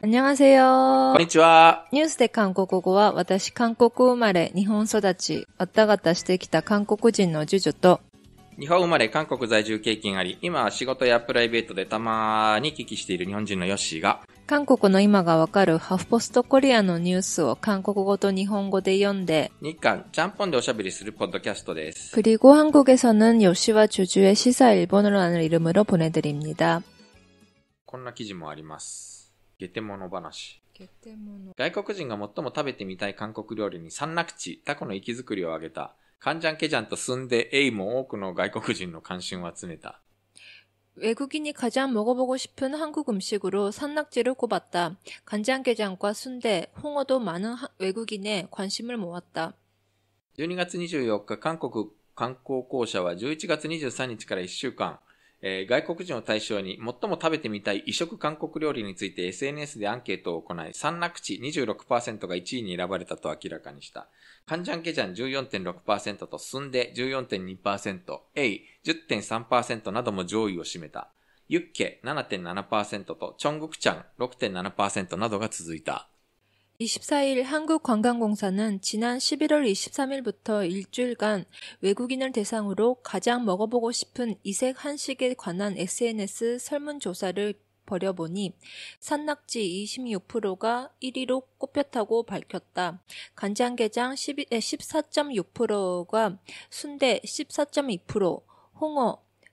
こんにちは。こんにちは。ニュースで韓国語は、私、韓国生まれ、日本育ち、あったがたしてきた韓国人のジュジュと、日本生まれ、韓国在住経験あり、今は仕事やプライベートでたまに聞きしている日本人のヨッシーが、韓国の今がわかるハフポストコリアのニュースを韓国語と日本語で読んで、日韓、ちゃんぽんでおしゃべりするポッドキャストです。그리고韓国에서는요시와주주의시사일본어로하는이름으로보내드립니다こんな記事もあります。ゲテモノ話。ゲテモノ。外国人が最も食べてみたい韓国料理に三楽地、タコの息づくりを挙げた。カンジャンケジャンとスンデエイも多くの外国人の関心を集めた。외국인이가장먹어보고싶은한국음식으로산낙지를꼽았다간장게장과순대홍어도많은외국인의관심을모았다12月24日韓国観光公社は11月23日から1週間えー、外国人を対象に最も食べてみたい異色韓国料理について SNS でアンケートを行い、三楽地26%が1位に選ばれたと明らかにした。カンジャンケジャン14.6%とスンデ14.2%、エイ10.3%なども上位を占めた。ユッケ7.7%とチョングクチャン6.7%などが続いた。 24일 한국관광공사는 지난 11월 23일부터 일주일간 외국인을 대상으로 가장 먹어보고 싶은 이색 한식에 관한 SNS 설문조사를 벌여보니 산낙지 26%가 1위로 꼽혔다고 밝혔다. 간장게장 14.6%가 순대 14.2%, 홍어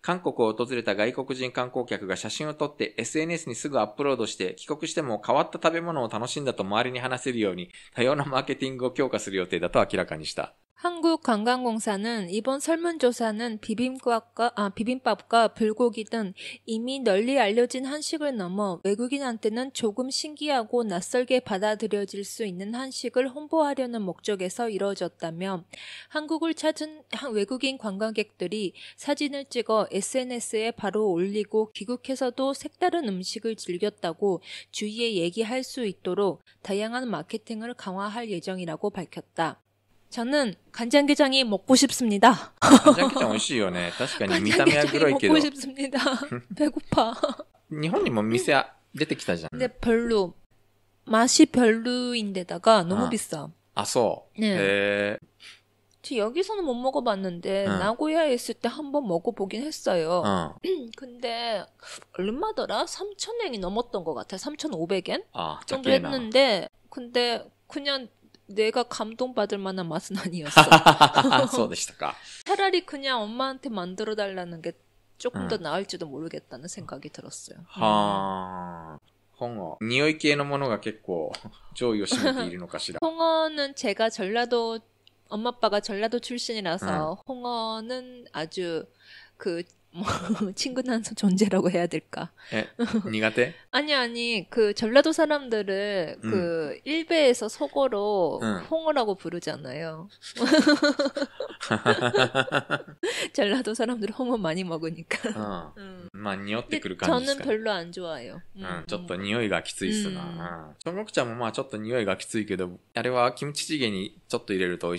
韓国を訪れた外国人観光客が写真を撮って SNS にすぐアップロードして帰国しても変わった食べ物を楽しんだと周りに話せるように多様なマーケティングを強化する予定だと明らかにした。 한국관광공사는 이번 설문조사는 비빔밥과, 아, 비빔밥과 불고기 등 이미 널리 알려진 한식을 넘어 외국인한테는 조금 신기하고 낯설게 받아들여질 수 있는 한식을 홍보하려는 목적에서 이뤄졌다며 한국을 찾은 외국인 관광객들이 사진을 찍어 SNS에 바로 올리고 귀국해서도 색다른 음식을 즐겼다고 주위에 얘기할 수 있도록 다양한 마케팅을 강화할 예정이라고 밝혔다. 저는 간장게장이 먹고 싶습니다. 간장게장 오시어요네確かに見た目は黒 네, 먹고 싶습니다. 배고파. 일본에 뭐 미세 出てきたじゃん. 아, 근데 별로 맛이 별로인데다가 너무 아. 비싸. 아, 소. 네. 에... 네. 저 여기서는 못 먹어봤는데 응. 나고야에 있을 때 한번 먹어보긴 했어요. 응. 어. 근데 얼마더라? 3,000엔이 넘었던 것 같아. 3,500엔 아, 정도 했는데 근데 그냥 내가 감동받을 만한 맛은 아니었어. そうでした 차라리 그냥 엄마한테 만들어 달라는 게 조금 더 음. 나을지도 모르겠다는 생각이 들었어요. 하. 홍어. 匂い系のものが結構上位をているのかしら 홍어는 제가 전라도 엄마 아빠가 전라도 출신이라서 음. 홍어는 아주 그뭐 친근한 존재라고 해야 될까? 예, 니가테? 아니 아니 그 전라도 사람들을 음. 그 일베에서 속어로 음. 홍어라고 부르잖아요. 전라도 사람들 홍어 많이 먹으니까. 어, 음. 많이 어ってくる 저는 별로 안 좋아요. 음, 좀匂이가 きついっすな. 전국자도 뭐 조금匂이가 きつ이けどあれは김치찌개にちょっと入れると美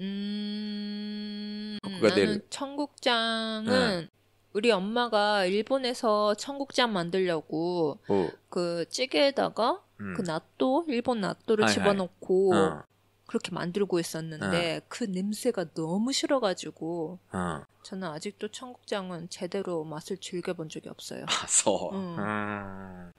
음. 음, 나는 될... 청국장은 응. 네. 우리 엄마가 일본에서 청국장 만들려고 오. 그 찌개에다가 음. 그 낫또 일본 낫또를 아이, 집어넣고 아이. 어. 그렇게 만들고 있었는데 어. 그 냄새가 너무 싫어가지고 어. 저는 아직도 청국장은 제대로 맛을 즐겨본 적이 없어요. 아서. 어. 음.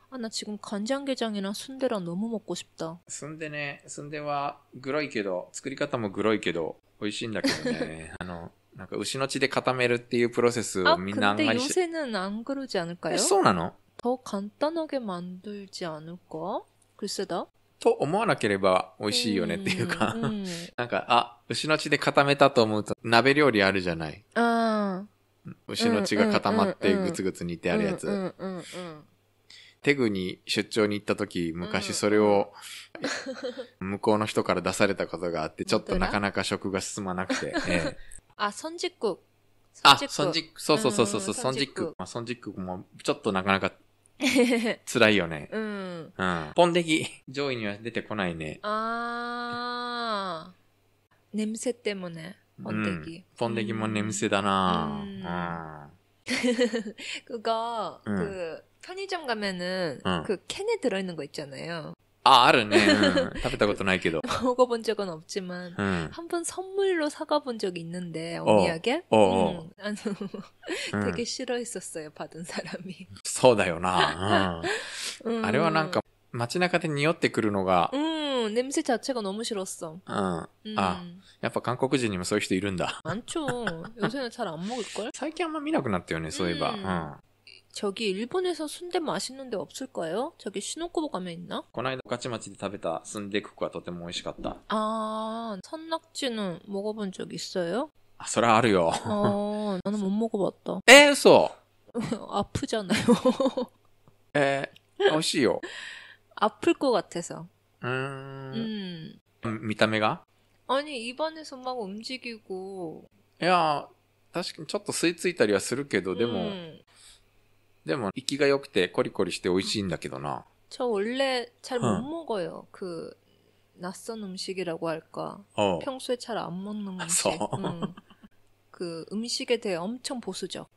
아나 지금 간장게장이랑 순대랑 너무 먹고 싶다. 순대네 순대와 그로이けど作り方も그로이けど 美味しいんだけどね。あの、なんか牛の血で固めるっていうプロセスをみんなあんまりし。요새는안せぬ지않을そうなの더간단하게만들지않을까と思わなければ美味しいよねっていうかうん、なんか、あ、牛の血で固めたと思うと、鍋料理あるじゃない。牛の血が固まってグツグツ煮てあるやつ。テグに出張に行った時、昔それを、向こうの人から出されたことがあって、ちょっとなかなか食が進まなくて。ええ、あ、ソンジック。あ、ソンジック。そうそうそうそう、ソンジック。まあ、ソンジックも、ちょっとなかなか、辛いよね。うん。うん。ポンデギ、上位には出てこないね。あー。眠せってもね、ポンデギ。うん、ポンデギも眠せだなうん。그が、うん。편의점 가면은 어. 그 캔에 들어있는 거 있잖아요. 아, 알았네. 응. 타베타 것도 나이 게 먹어본 적은 없지만, 응. 한번 선물로 사가본 적이 있는데, 언니에게. 어, 어, 어, 음, 응. 아 되게 싫어했었어요, 받은 사람이. そうだよな. 어. 음. 아래와 뭔가, 街中で匂ってくるのが。 음, 냄새 자체가 너무 싫었어. 응. 어. 음. 아, やっぱ韓国人にもそういう人いるんだ。많죠. 요새는 잘안 먹을걸? 最近あんま見なくなったよね、そういえば。うん。 저기 일본에서 순대 맛있는 데 없을 까요 저기 시노코보 가면 있나? この間ガチマで食べた순대クッとても美味しかった 아, 산낙지는 먹어본 적 있어요? 아, それあるよ. 어, 나는 못 먹어봤다. 에, 소 아프잖아요. 에, 맛있요. 아플 것 같아서. 음, 음. 음. 미타메가? 아니, 입안에서 막 움직이고. 야, 確かにちょっといたりはするけどでもでもが良くて、コリコリして美味しいんだけどな。저원래잘못먹어요그낯선음식이라고할까평소에잘안먹는음식그음식에대해엄청보수적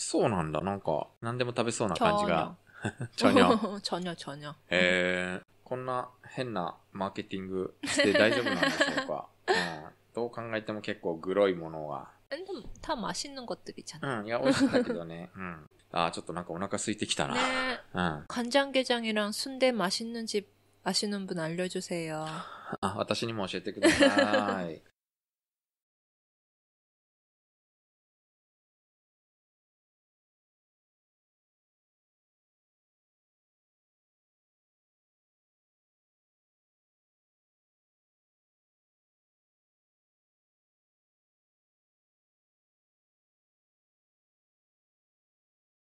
そうなんだ。なんか、何でも食べそうな感じが。전 혀。 전 혀、 전 혀。 へえ。こんな変なマーケティングして大丈夫なんでしょうか、どう考えても結構グロいものが た맛있는 것들이잖아. うん、いや、美味しかったけどね。うん。あちょっとなんかお腹空いてきたな。ねうん。간장게장이랑순대맛있는집아시는분알려주세요。あ、私にも教えてください。